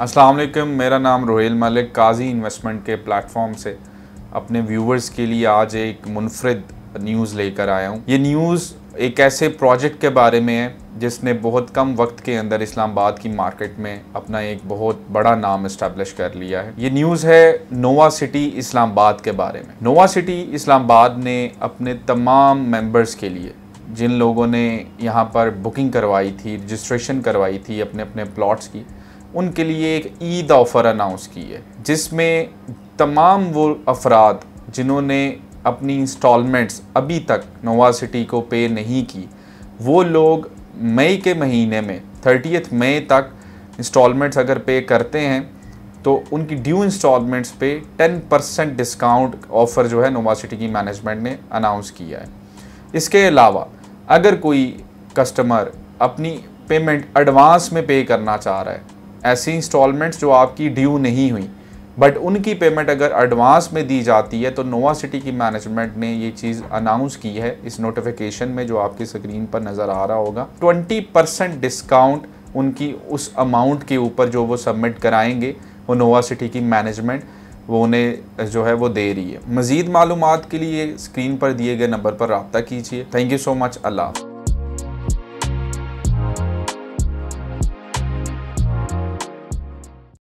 अस्सलाम मेरा नाम रोहेल मलिक काजी इन्वेस्टमेंट के प्लेटफॉर्म से अपने व्यूवर्स के लिए आज एक मुनफरद न्यूज़ लेकर आया हूँ ये न्यूज़ एक ऐसे प्रोजेक्ट के बारे में है जिसने बहुत कम वक्त के अंदर इस्लामाबाद की मार्केट में अपना एक बहुत बड़ा नाम इस्टेब्लिश कर लिया है ये न्यूज़ है नोवा सिटी इस्लामाबाद के बारे में नोवा सिटी इस्लामाबाद ने अपने तमाम मेंबर्स के लिए जिन लोगों ने यहाँ पर बुकिंग करवाई थी रजिस्ट्रेशन करवाई थी अपने अपने प्लॉट्स की उनके लिए एक ईद ऑफ़र अनाउंस की है जिसमें तमाम वो अफराद जिन्होंने अपनी इंस्टॉलमेंट्स अभी तक नोवा सिटी को पे नहीं की वो लोग मई के महीने में थर्टीथ मई तक इंस्टॉलमेंट्स अगर पे करते हैं तो उनकी ड्यू इंस्टॉलमेंट्स पे 10 परसेंट डिस्काउंट ऑफ़र जो है नोवा सिटी की मैनेजमेंट ने अनाउंस किया है इसके अलावा अगर कोई कस्टमर अपनी पेमेंट एडवांस में पे करना चाह रहा है ऐसी इंस्टॉलमेंट्स जो आपकी ड्यू नहीं हुई बट उनकी पेमेंट अगर एडवांस में दी जाती है तो नोवा सिटी की मैनेजमेंट ने ये चीज़ अनाउंस की है इस नोटिफिकेशन में जो आपकी स्क्रीन पर नज़र आ रहा होगा 20 परसेंट डिस्काउंट उनकी उस अमाउंट के ऊपर जो वो सबमिट कराएंगे वो नोवा सिटी की मैनेजमेंट वो उन्हें जो है वो दे रही है मज़ीद मालूम के लिए स्क्रीन पर दिए गए नंबर पर रबता कीजिए thank you so much Allah